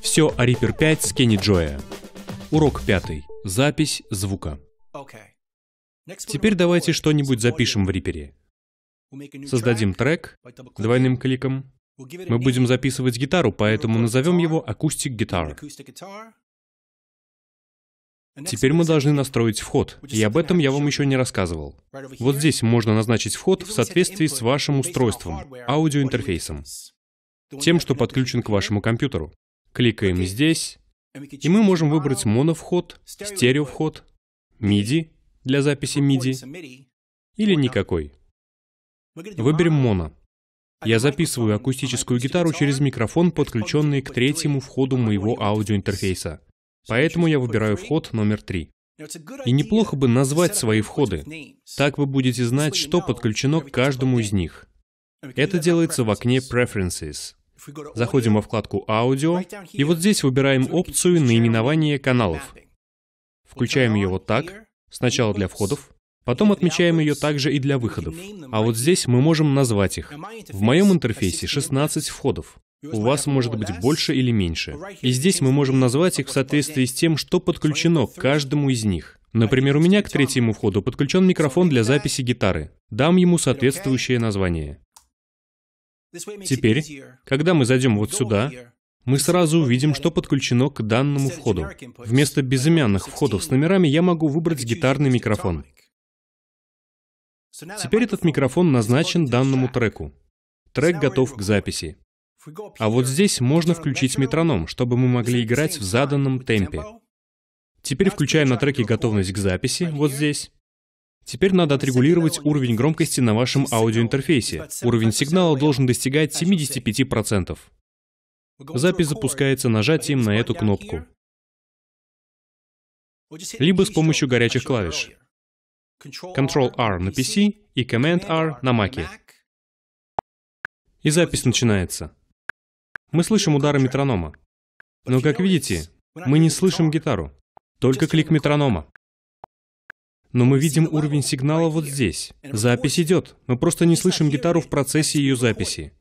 Все о Reaper 5 с Кенни Джоя. Урок пятый. Запись звука. Теперь давайте что-нибудь запишем в Reaper. Создадим трек двойным кликом. Мы будем записывать гитару, поэтому назовем его Acoustic Guitar. Теперь мы должны настроить вход, и об этом я вам еще не рассказывал. Вот здесь можно назначить вход в соответствии с вашим устройством, аудиоинтерфейсом, тем, что подключен к вашему компьютеру. Кликаем здесь, и мы можем выбрать моновход, стереовход, MIDI для записи MIDI или никакой. Выберем моно. Я записываю акустическую гитару через микрофон, подключенный к третьему входу моего аудиоинтерфейса. Поэтому я выбираю вход номер три. И неплохо бы назвать свои входы. Так вы будете знать, что подключено к каждому из них. Это делается в окне Preferences. Заходим во вкладку «Аудио», и вот здесь выбираем опцию наименование каналов». Включаем ее вот так, сначала для входов, Потом отмечаем ее также и для выходов. А вот здесь мы можем назвать их. В моем интерфейсе 16 входов. У вас может быть больше или меньше. И здесь мы можем назвать их в соответствии с тем, что подключено к каждому из них. Например, у меня к третьему входу подключен микрофон для записи гитары. Дам ему соответствующее название. Теперь, когда мы зайдем вот сюда, мы сразу увидим, что подключено к данному входу. Вместо безымянных входов с номерами я могу выбрать гитарный микрофон. Теперь этот микрофон назначен данному треку. Трек готов к записи. А вот здесь можно включить метроном, чтобы мы могли играть в заданном темпе. Теперь включаем на треке готовность к записи, вот здесь. Теперь надо отрегулировать уровень громкости на вашем аудиоинтерфейсе. Уровень сигнала должен достигать 75%. Запись запускается нажатием на эту кнопку. Либо с помощью горячих клавиш. Ctrl-R на PC и Command-R на Mac. И запись начинается. Мы слышим удары метронома. Но, как видите, мы не слышим гитару, только клик метронома. Но мы видим уровень сигнала вот здесь. Запись идет, мы просто не слышим гитару в процессе ее записи.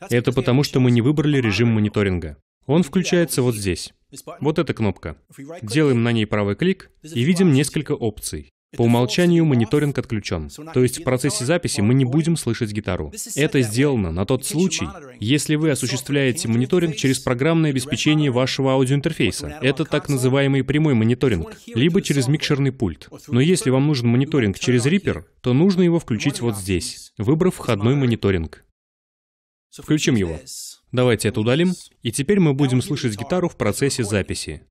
Это потому, что мы не выбрали режим мониторинга. Он включается вот здесь. Вот эта кнопка. Делаем на ней правый клик и видим несколько опций. По умолчанию мониторинг отключен, то есть в процессе записи мы не будем слышать гитару. Это сделано на тот случай, если вы осуществляете мониторинг через программное обеспечение вашего аудиоинтерфейса. Это так называемый прямой мониторинг, либо через микшерный пульт. Но если вам нужен мониторинг через Reaper, то нужно его включить вот здесь, выбрав входной мониторинг. Включим его. Давайте это удалим, и теперь мы будем слышать гитару в процессе записи.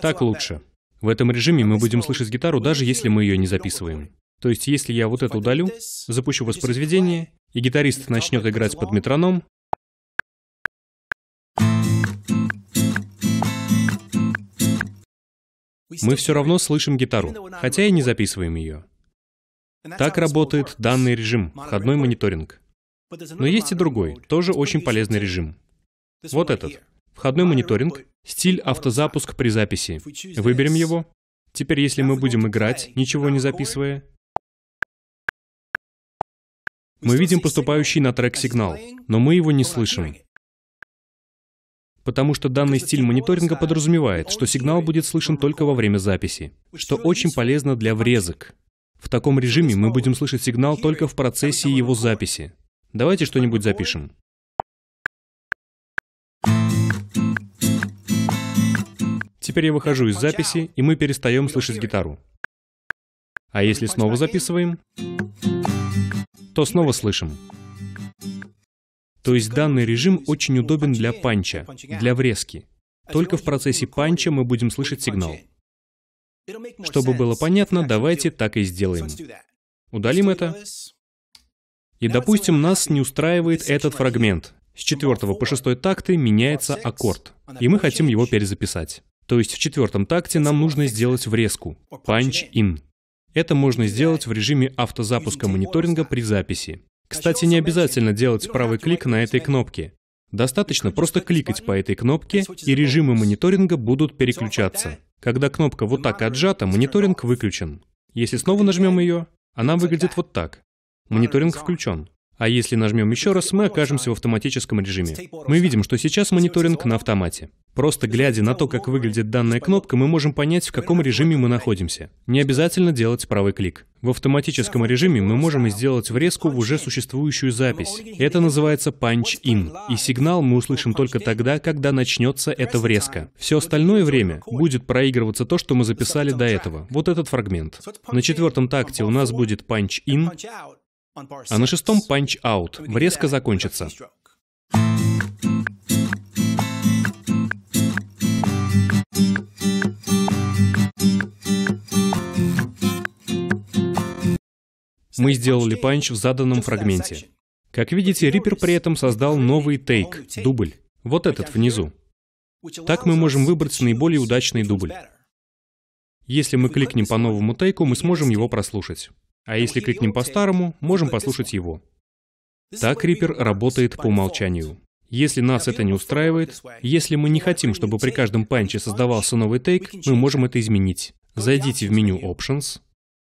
Так лучше. В этом режиме мы будем слышать гитару, даже если мы ее не записываем. То есть, если я вот это удалю, запущу воспроизведение, и гитарист начнет играть под метроном, мы все равно слышим гитару, хотя и не записываем ее. Так работает данный режим, входной мониторинг. Но есть и другой, тоже очень полезный режим. Вот этот. Входной мониторинг, стиль автозапуск при записи. Выберем его. Теперь, если мы будем играть, ничего не записывая, мы видим поступающий на трек сигнал, но мы его не слышим. Потому что данный стиль мониторинга подразумевает, что сигнал будет слышен только во время записи, что очень полезно для врезок. В таком режиме мы будем слышать сигнал только в процессе его записи. Давайте что-нибудь запишем. Теперь я выхожу из записи, и мы перестаем слышать гитару. А если снова записываем, то снова слышим. То есть данный режим очень удобен для панча, для врезки. Только в процессе панча мы будем слышать сигнал. Чтобы было понятно, давайте так и сделаем. Удалим это. И, допустим, нас не устраивает этот фрагмент. С четвертого по шестой такты меняется аккорд, и мы хотим его перезаписать. То есть в четвертом такте нам нужно сделать врезку, punch-in. Это можно сделать в режиме автозапуска мониторинга при записи. Кстати, не обязательно делать правый клик на этой кнопке. Достаточно просто кликать по этой кнопке, и режимы мониторинга будут переключаться. Когда кнопка вот так отжата, мониторинг выключен. Если снова нажмем ее, она выглядит вот так. Мониторинг включен. А если нажмем еще раз, мы окажемся в автоматическом режиме. Мы видим, что сейчас мониторинг на автомате. Просто глядя на то, как выглядит данная кнопка, мы можем понять, в каком режиме мы находимся. Не обязательно делать правый клик. В автоматическом режиме мы можем сделать врезку в уже существующую запись. Это называется punch-in, и сигнал мы услышим только тогда, когда начнется эта врезка. Все остальное время будет проигрываться то, что мы записали до этого, вот этот фрагмент. На четвертом такте у нас будет punch-in, а на шестом панч-аут. Врезка закончится. Мы сделали панч в заданном фрагменте. Как видите, Риппер при этом создал новый тейк, дубль. Вот этот внизу. Так мы можем выбрать наиболее удачный дубль. Если мы кликнем по новому тейку, мы сможем его прослушать. А если кликнем по старому, можем послушать его. Так Reaper работает по умолчанию. Если нас это не устраивает, если мы не хотим, чтобы при каждом панче создавался новый тейк, мы можем это изменить. Зайдите в меню Options.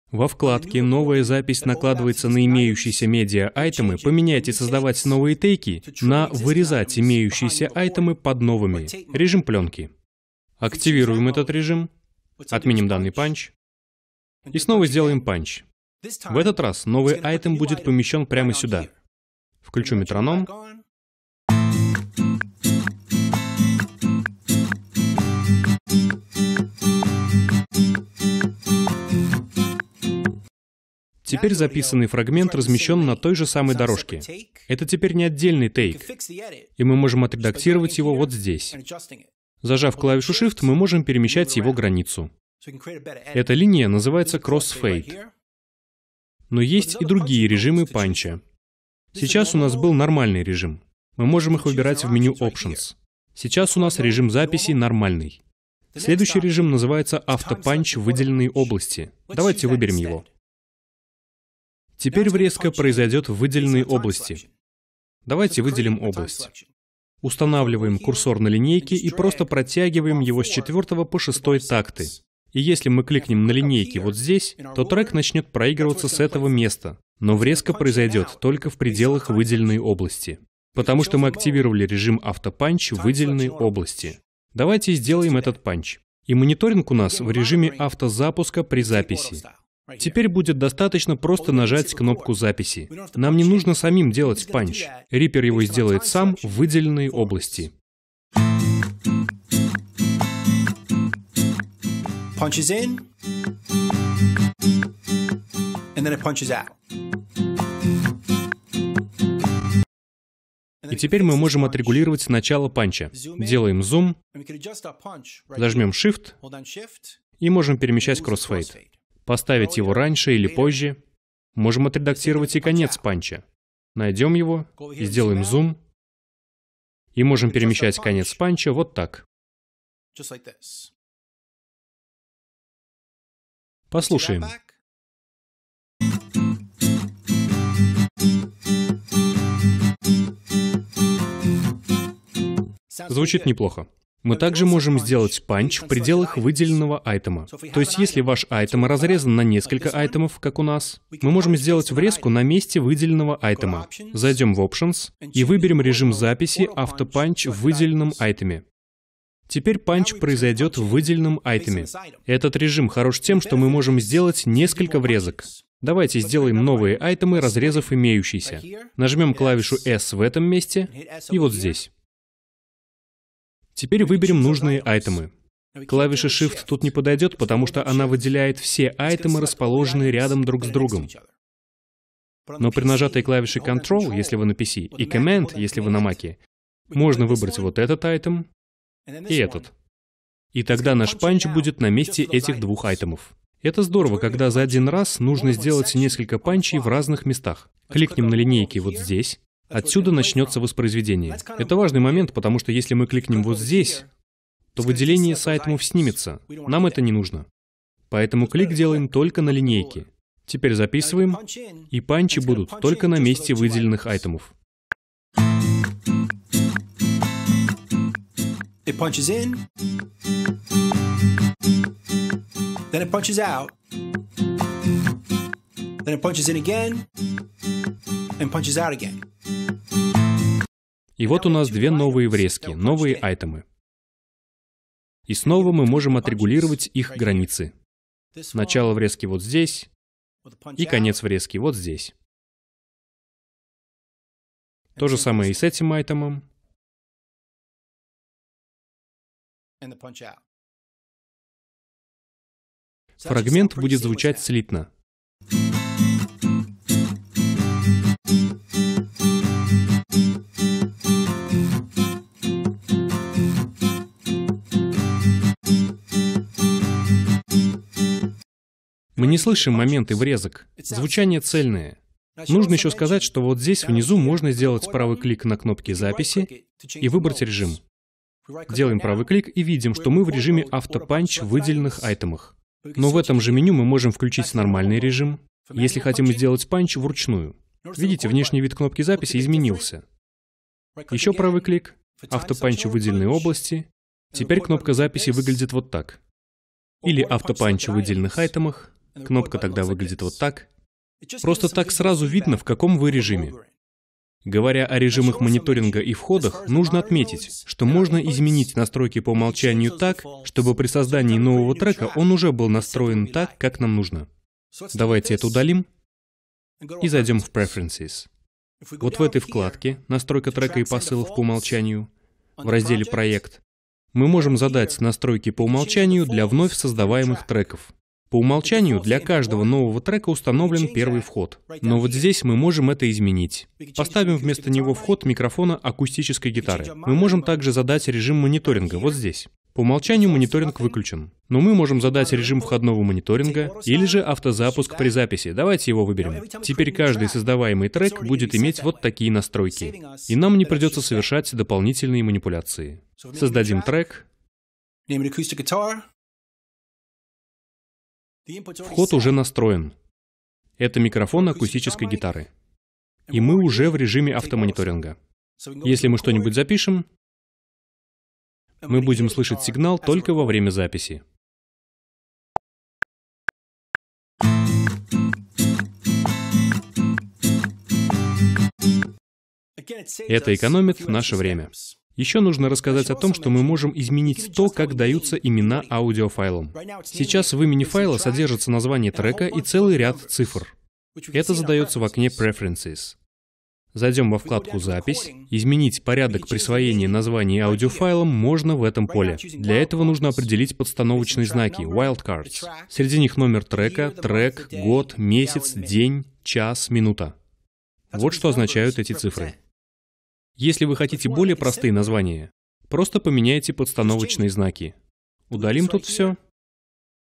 Во вкладке «Новая запись» накладывается на имеющиеся медиа-айтемы, поменяйте «Создавать новые тейки» на «Вырезать имеющиеся айтемы под новыми». Режим пленки. Активируем этот режим, отменим данный панч и снова сделаем панч. В этот раз новый айтем будет помещен прямо сюда. Включу метроном. Теперь записанный фрагмент размещен на той же самой дорожке. Это теперь не отдельный тейк, и мы можем отредактировать его вот здесь. Зажав клавишу Shift, мы можем перемещать его границу. Эта линия называется Crossfade. Но есть и другие режимы панча. Сейчас у нас был нормальный режим. Мы можем их выбирать в меню Options. Сейчас у нас режим записи нормальный. Следующий режим называется «Автопанч. выделенной области». Давайте выберем его. Теперь врезка произойдет в выделенной области. Давайте выделим область. Устанавливаем курсор на линейке и просто протягиваем его с четвертого по шестой такты. И если мы кликнем на линейке вот здесь, то трек начнет проигрываться с этого места, но врезка произойдет только в пределах выделенной области. Потому что мы активировали режим автопанч в выделенной области. Давайте сделаем этот панч. И мониторинг у нас в режиме автозапуска при записи. Теперь будет достаточно просто нажать кнопку записи. Нам не нужно самим делать панч. Риппер его сделает сам в выделенной области. punches in, and then it punches out. И теперь мы можем отрегулировать начало панча. Делаем зум, зажмем Shift, и можем перемещать кроссфейд. Поставить его раньше или позже. Можем отредактировать и конец панча. Найдем его, сделаем зум, и можем перемещать конец панча вот так. Послушаем. Звучит неплохо. Мы также можем сделать панч в пределах выделенного айтема. То есть, если ваш айтем разрезан на несколько айтемов, как у нас, мы можем сделать врезку на месте выделенного айтема. Зайдем в Options и выберем режим записи автопанч в выделенном айтеме. Теперь панч произойдет в выделенном айтеме. Этот режим хорош тем, что мы можем сделать несколько врезок. Давайте сделаем новые айтемы, разрезав имеющиеся. Нажмем клавишу S в этом месте и вот здесь. Теперь выберем нужные айтемы. Клавиша Shift тут не подойдет, потому что она выделяет все айтемы, расположенные рядом друг с другом. Но при нажатой клавише Control, если вы на PC, и Command, если вы на Mac, можно выбрать вот этот айтем, и этот. И тогда наш панч будет на месте этих двух айтемов. Это здорово, когда за один раз нужно сделать несколько панчей в разных местах. Кликнем на линейке вот здесь. Отсюда начнется воспроизведение. Это важный момент, потому что если мы кликнем вот здесь, то выделение с айтемов снимется. Нам это не нужно. Поэтому клик делаем только на линейке. Теперь записываем, и панчи будут только на месте выделенных айтемов. It punches in, then it punches out, then it punches in again, and punches out again. И вот у нас две новые врезки, новые айтемы. И снова мы можем отрегулировать их границы. Начало врезки вот здесь, и конец врезки вот здесь. То же самое и с этим айтемом. Фрагмент будет звучать слитно. Мы не слышим моменты врезок. Звучание цельное. Нужно еще сказать, что вот здесь внизу можно сделать правый клик на кнопке записи и выбрать режим. Делаем правый клик и видим, что мы в режиме автопанч в выделенных айтемах. Но в этом же меню мы можем включить нормальный режим, если хотим сделать панч вручную. Видите, внешний вид кнопки записи изменился. Еще правый клик, автопанч в выделенной области. Теперь кнопка записи выглядит вот так. Или автопанч в выделенных айтемах. Кнопка тогда выглядит вот так. Просто так сразу видно, в каком вы режиме. Говоря о режимах мониторинга и входах, нужно отметить, что можно изменить настройки по умолчанию так, чтобы при создании нового трека он уже был настроен так, как нам нужно. Давайте это удалим и зайдем в Preferences. Вот в этой вкладке «Настройка трека и посылов по умолчанию» в разделе «Проект» мы можем задать настройки по умолчанию для вновь создаваемых треков. По умолчанию для каждого нового трека установлен первый вход. Но вот здесь мы можем это изменить. Поставим вместо него вход микрофона акустической гитары. Мы можем также задать режим мониторинга вот здесь. По умолчанию мониторинг выключен. Но мы можем задать режим входного мониторинга или же автозапуск при записи. Давайте его выберем. Теперь каждый создаваемый трек будет иметь вот такие настройки. И нам не придется совершать дополнительные манипуляции. Создадим трек. Вход уже настроен. Это микрофон акустической гитары. И мы уже в режиме автомониторинга. Если мы что-нибудь запишем, мы будем слышать сигнал только во время записи. Это экономит наше время. Еще нужно рассказать о том, что мы можем изменить то, как даются имена аудиофайлам. Сейчас в имени файла содержится название трека и целый ряд цифр. Это задается в окне Preferences. Зайдем во вкладку «Запись». Изменить порядок присвоения названий аудиофайлом можно в этом поле. Для этого нужно определить подстановочные знаки «Wildcards». Среди них номер трека, трек, год, месяц, день, час, минута. Вот что означают эти цифры. Если вы хотите более простые названия, просто поменяйте подстановочные знаки. Удалим тут все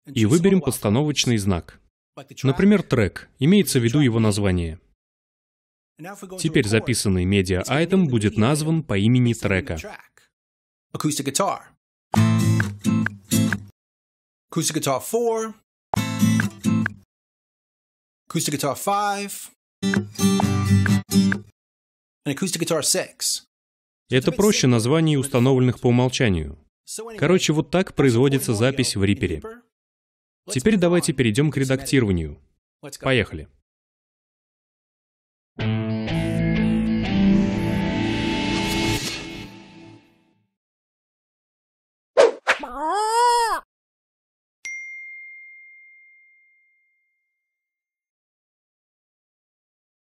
и выберем подстановочный знак. Например, трек, имеется в виду его название. Теперь записанный медиа-айтем будет назван по имени трека. Acoustic Guitar. Acoustic Guitar 4. Acoustic Guitar 5. Это проще названий, установленных по умолчанию. Короче, вот так производится запись в Reaper. Теперь давайте перейдем к редактированию. Поехали.